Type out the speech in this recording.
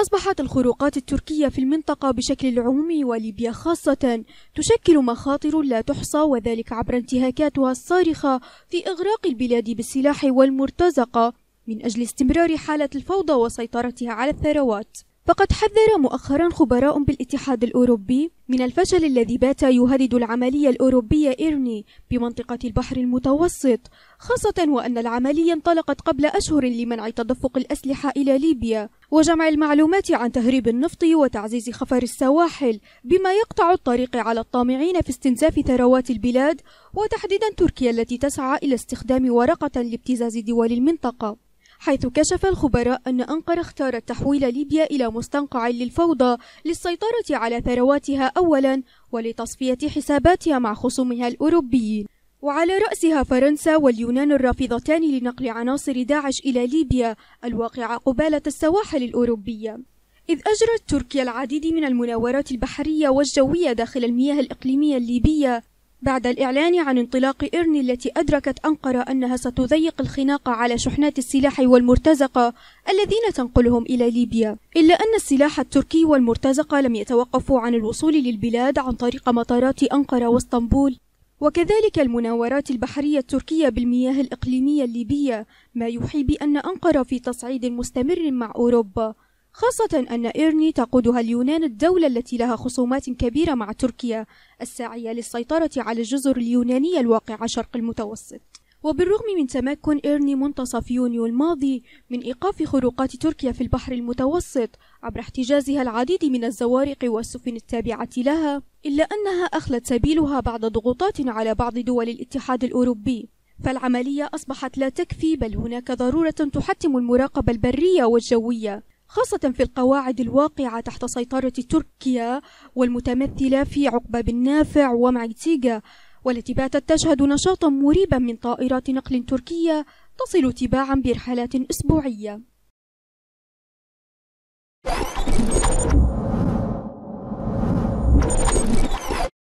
أصبحت الخروقات التركية في المنطقة بشكل عمومي وليبيا خاصة تشكل مخاطر لا تحصى وذلك عبر انتهاكاتها الصارخة في إغراق البلاد بالسلاح والمرتزقة من أجل استمرار حالة الفوضى وسيطرتها على الثروات فقد حذر مؤخرا خبراء بالاتحاد الأوروبي من الفشل الذي بات يهدد العملية الأوروبية إيرني بمنطقة البحر المتوسط خاصة وأن العملية انطلقت قبل أشهر لمنع تدفق الأسلحة إلى ليبيا وجمع المعلومات عن تهريب النفط وتعزيز خفر السواحل بما يقطع الطريق على الطامعين في استنزاف ثروات البلاد وتحديدا تركيا التي تسعى إلى استخدام ورقة لابتزاز دول المنطقة حيث كشف الخبراء أن أنقرة اختارت تحويل ليبيا إلى مستنقع للفوضى للسيطرة على ثرواتها أولا ولتصفية حساباتها مع خصومها الأوروبيين وعلى رأسها فرنسا واليونان الرافضتان لنقل عناصر داعش إلى ليبيا الواقعة قبالة السواحل الأوروبية إذ أجرت تركيا العديد من المناورات البحرية والجوية داخل المياه الإقليمية الليبية بعد الإعلان عن انطلاق إرن التي أدركت أنقرة أنها ستضيق الخناق على شحنات السلاح والمرتزقة الذين تنقلهم إلى ليبيا، إلا أن السلاح التركي والمرتزقة لم يتوقفوا عن الوصول للبلاد عن طريق مطارات أنقرة واسطنبول، وكذلك المناورات البحرية التركية بالمياه الإقليمية الليبية، ما يوحي بأن أنقرة في تصعيد مستمر مع أوروبا، خاصة أن إيرني تقودها اليونان الدولة التي لها خصومات كبيرة مع تركيا الساعية للسيطرة على الجزر اليونانية الواقعة شرق المتوسط وبالرغم من تمكن إيرني منتصف يونيو الماضي من إيقاف خروقات تركيا في البحر المتوسط عبر احتجازها العديد من الزوارق والسفن التابعة لها إلا أنها أخلت سبيلها بعد ضغوطات على بعض دول الاتحاد الأوروبي فالعملية أصبحت لا تكفي بل هناك ضرورة تحتم المراقبة البرية والجوية خاصة في القواعد الواقعة تحت سيطرة تركيا والمتمثلة في عقبة بن نافع ومعتيجا والتي باتت تشهد نشاطا مريبا من طائرات نقل تركية تصل تباعا برحلات أسبوعية